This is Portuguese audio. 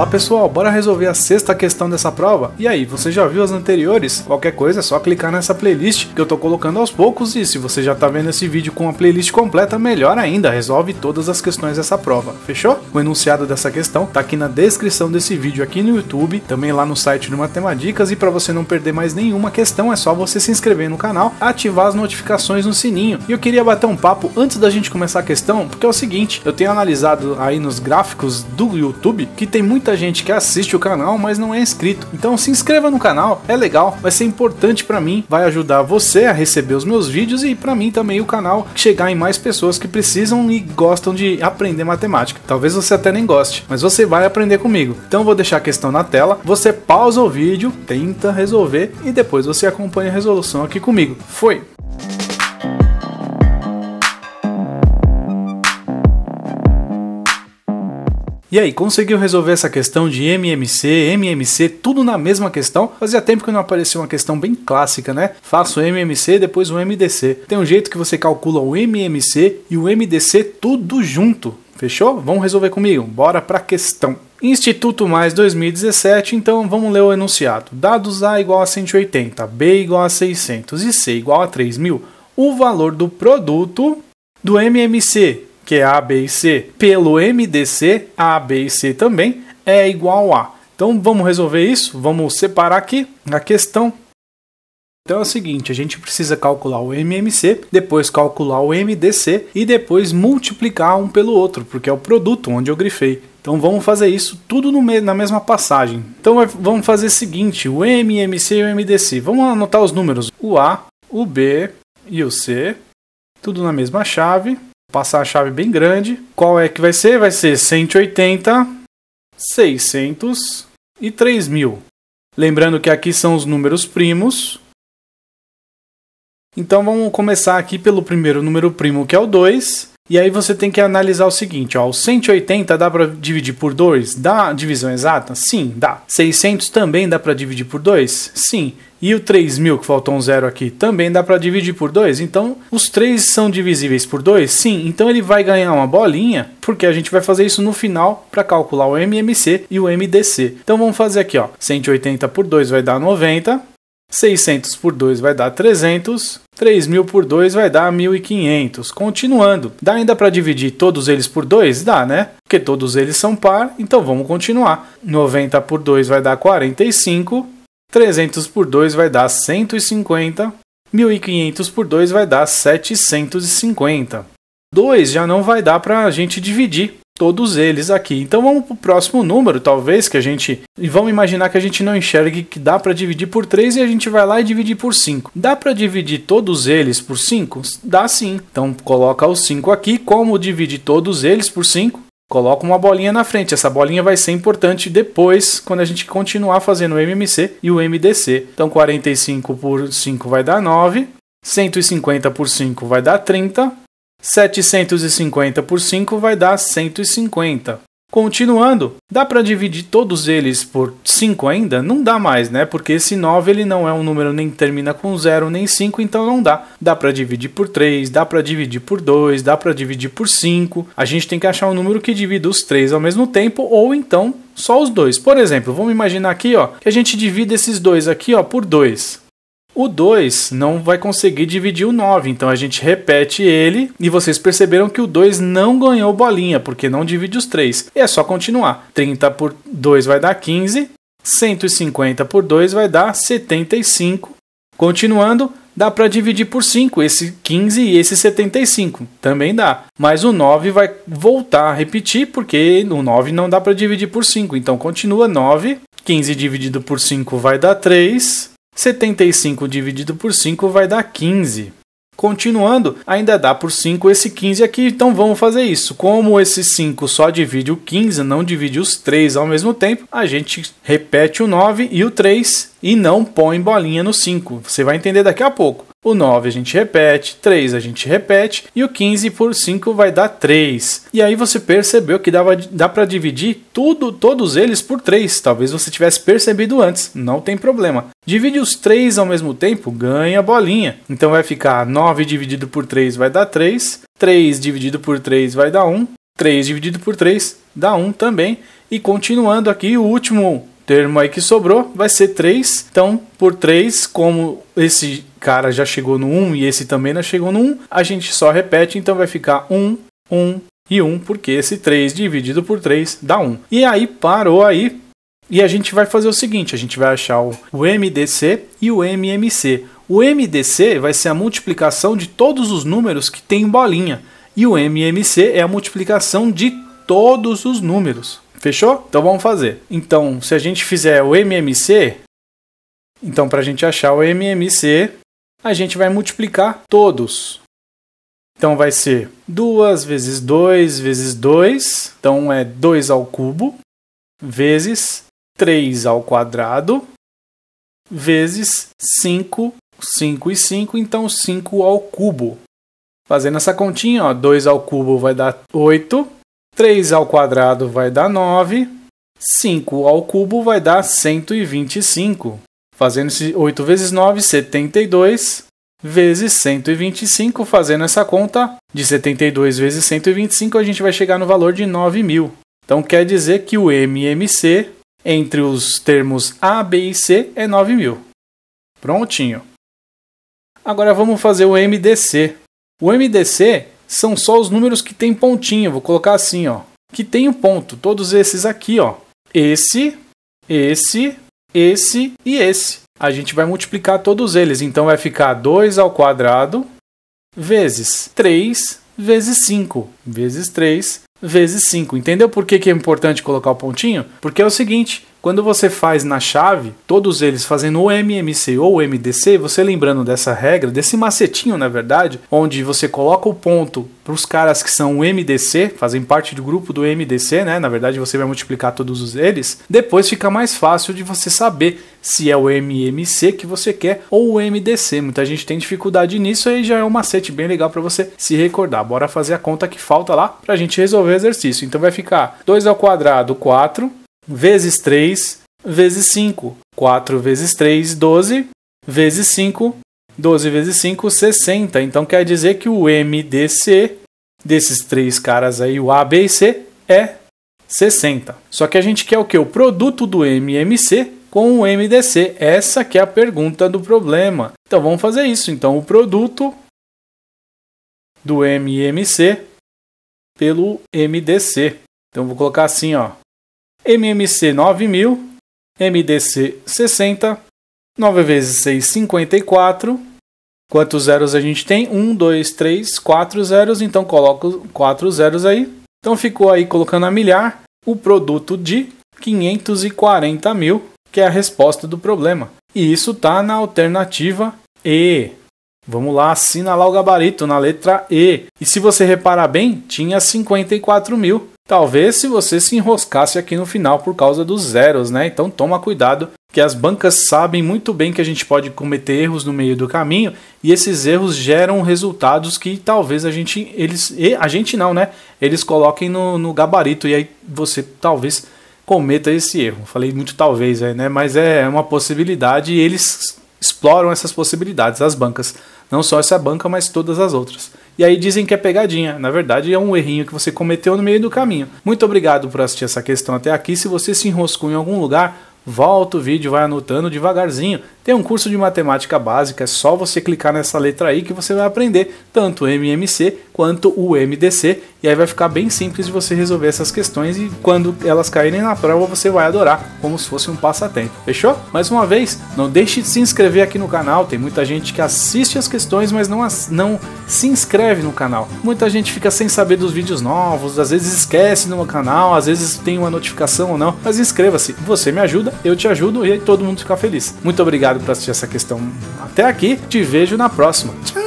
Olá pessoal, bora resolver a sexta questão dessa prova? E aí, você já viu as anteriores? Qualquer coisa é só clicar nessa playlist que eu tô colocando aos poucos e se você já tá vendo esse vídeo com a playlist completa, melhor ainda, resolve todas as questões dessa prova, fechou? O enunciado dessa questão tá aqui na descrição desse vídeo aqui no YouTube, também lá no site do Matemáticas e para você não perder mais nenhuma questão é só você se inscrever no canal, ativar as notificações no sininho. E eu queria bater um papo antes da gente começar a questão, porque é o seguinte, eu tenho analisado aí nos gráficos do YouTube que tem muita muita gente que assiste o canal, mas não é inscrito. Então se inscreva no canal, é legal, vai ser importante para mim, vai ajudar você a receber os meus vídeos e para mim também o canal chegar em mais pessoas que precisam e gostam de aprender matemática. Talvez você até nem goste, mas você vai aprender comigo. Então vou deixar a questão na tela, você pausa o vídeo, tenta resolver e depois você acompanha a resolução aqui comigo. Foi! E aí, conseguiu resolver essa questão de MMC, MMC, tudo na mesma questão? Fazia tempo que não aparecia uma questão bem clássica, né? Faço MMC depois o MDC. Tem um jeito que você calcula o MMC e o MDC tudo junto. Fechou? Vamos resolver comigo. Bora para a questão. Instituto Mais 2017, então vamos ler o enunciado. Dados A igual a 180, B igual a 600 e C igual a 3000. O valor do produto do MMC que é A, B e C, pelo MDC, A, B e C também, é igual a. Então vamos resolver isso, vamos separar aqui a questão. Então é o seguinte, a gente precisa calcular o MMC, depois calcular o MDC e depois multiplicar um pelo outro, porque é o produto onde eu grifei. Então vamos fazer isso tudo me na mesma passagem. Então é, vamos fazer o seguinte, o MMC e o MDC. Vamos anotar os números, o A, o B e o C, tudo na mesma chave passar a chave bem grande. Qual é que vai ser? Vai ser 180, 600 e 3000. Lembrando que aqui são os números primos. Então vamos começar aqui pelo primeiro número primo, que é o 2. E aí você tem que analisar o seguinte, ó, o 180 dá para dividir por 2? Dá divisão exata? Sim, dá. 600 também dá para dividir por 2? Sim. E o 3000 que faltou um zero aqui também dá para dividir por 2? Então, os três são divisíveis por 2? Sim, então ele vai ganhar uma bolinha, porque a gente vai fazer isso no final para calcular o MMC e o MDC. Então vamos fazer aqui, ó, 180 por 2 vai dar 90, 600 por 2 vai dar 300, 3.000 por 2 vai dar 1.500. Continuando, dá ainda para dividir todos eles por 2? Dá, né? Porque todos eles são par, então vamos continuar. 90 por 2 vai dar 45, 300 por 2 vai dar 150, 1.500 por 2 vai dar 750. 2 já não vai dar para a gente dividir, todos eles aqui. Então vamos para o próximo número, talvez, que a gente. E vamos imaginar que a gente não enxergue que dá para dividir por 3 e a gente vai lá e divide por 5. Dá para dividir todos eles por 5? Dá sim. Então coloca o 5 aqui. Como dividir todos eles por 5? Coloca uma bolinha na frente. Essa bolinha vai ser importante depois, quando a gente continuar fazendo o MMC e o MDC. Então 45 por 5 vai dar 9. 150 por 5 vai dar 30. 750 por 5 vai dar 150. Continuando, dá para dividir todos eles por 5 ainda? Não dá mais, né? Porque esse 9 ele não é um número nem termina com 0 nem 5, então não dá. Dá para dividir por 3, dá para dividir por 2, dá para dividir por 5. A gente tem que achar um número que divida os três ao mesmo tempo ou então só os dois. Por exemplo, vamos imaginar aqui, ó, que a gente divide esses dois aqui, ó, por 2. O 2 não vai conseguir dividir o 9, então a gente repete ele e vocês perceberam que o 2 não ganhou bolinha, porque não divide os 3. E é só continuar. 30 por 2 vai dar 15, 150 por 2 vai dar 75. Continuando, dá para dividir por 5, esse 15 e esse 75, também dá. Mas o 9 vai voltar a repetir, porque o 9 não dá para dividir por 5, então continua 9. 15 dividido por 5 vai dar 3. 75 dividido por 5 vai dar 15. Continuando, ainda dá por 5 esse 15 aqui, então vamos fazer isso. Como esse 5 só divide o 15, não divide os 3 ao mesmo tempo, a gente repete o 9 e o 3 e não põe bolinha no 5. Você vai entender daqui a pouco. O 9 a gente repete, 3 a gente repete e o 15 por 5 vai dar 3. E aí você percebeu que dava, dá para dividir tudo, todos eles por 3. Talvez você tivesse percebido antes, não tem problema. Divide os 3 ao mesmo tempo, ganha a bolinha. Então vai ficar 9 dividido por 3 vai dar 3, 3 dividido por 3 vai dar 1, 3 dividido por 3 dá 1 também. E continuando aqui, o último termo aí que sobrou vai ser 3. Então, por 3, como esse cara já chegou no 1 e esse também não chegou no 1, a gente só repete, então vai ficar 1, 1 e 1, porque esse 3 dividido por 3 dá 1. E aí parou aí. E a gente vai fazer o seguinte, a gente vai achar o MDC e o MMC. O MDC vai ser a multiplicação de todos os números que tem bolinha. E o MMC é a multiplicação de todos os números. Fechou? Então vamos fazer. Então, se a gente fizer o MMC, então para a gente achar o MMC, a gente vai multiplicar todos. Então vai ser 2 vezes 2 vezes 2, então é 2 ao cubo, vezes 3 ao quadrado, vezes 5, 5 e 5, então 5 ao cubo. Fazendo essa continha, 2 ao cubo vai dar 8, 3 ao quadrado vai dar 9, 5 ao cubo vai dar 125. Fazendo 8 vezes 9, 72, vezes 125, fazendo essa conta de 72 vezes 125, a gente vai chegar no valor de 9.000. Então quer dizer que o MMC entre os termos A, B e C é 9.000. Prontinho. Agora vamos fazer o MDC. O MDC são só os números que tem pontinho, vou colocar assim, ó, que tem um ponto, todos esses aqui, ó. Esse, esse, esse e esse. A gente vai multiplicar todos eles, então vai ficar 2 ao quadrado vezes 3 vezes 5, vezes 3 vezes 5. Entendeu por que, que é importante colocar o pontinho? Porque é o seguinte, quando você faz na chave, todos eles fazendo o MMC ou o MDC, você lembrando dessa regra, desse macetinho na verdade, onde você coloca o ponto para os caras que são o MDC, fazem parte do grupo do MDC, né? Na verdade você vai multiplicar todos eles, depois fica mais fácil de você saber se é o MMC que você quer ou o MDC. Muita gente tem dificuldade nisso e já é um macete bem legal para você se recordar. Bora fazer a conta que falta lá para a gente resolver o exercício. Então vai ficar 2 ao quadrado 4 vezes 3, vezes 5. 4 vezes 3, 12, vezes 5, 12 vezes 5, 60. Então quer dizer que o MDC desses três caras aí, o A, B e C, é 60. Só que a gente quer o quê? O produto do MMC com o MDC. Essa que é a pergunta do problema. Então vamos fazer isso. Então o produto do MMC pelo MDC. Então vou colocar assim, ó. MMC 9000, MDC 60, 9 vezes 6, 54. Quantos zeros a gente tem? 1, 2, 3, 4 zeros, então coloco 4 zeros aí. Então ficou aí colocando a milhar o produto de 540 mil, que é a resposta do problema. E isso está na alternativa E. Vamos lá, assina lá o gabarito na letra E. E se você reparar bem, tinha 54 mil. Talvez se você se enroscasse aqui no final por causa dos zeros, né? Então toma cuidado, que as bancas sabem muito bem que a gente pode cometer erros no meio do caminho e esses erros geram resultados que talvez a gente eles a gente não, né? Eles coloquem no, no gabarito e aí você talvez cometa esse erro. Falei muito talvez, é, né? Mas é uma possibilidade e eles exploram essas possibilidades, as bancas. Não só essa banca, mas todas as outras. E aí dizem que é pegadinha. Na verdade, é um errinho que você cometeu no meio do caminho. Muito obrigado por assistir essa questão até aqui. Se você se enroscou em algum lugar, volta o vídeo, vai anotando devagarzinho. Tem um curso de matemática básica, é só você clicar nessa letra aí que você vai aprender tanto o MMC quanto o MDC, e aí vai ficar bem simples de você resolver essas questões e quando elas caírem na prova você vai adorar, como se fosse um passatempo. Fechou? Mais uma vez, não deixe de se inscrever aqui no canal, tem muita gente que assiste as questões, mas não, as, não se inscreve no canal. Muita gente fica sem saber dos vídeos novos, às vezes esquece no canal, às vezes tem uma notificação ou não, mas inscreva-se, você me ajuda, eu te ajudo e aí todo mundo fica feliz. Muito obrigado obrigado por assistir essa questão até aqui. Te vejo na próxima. Tchau!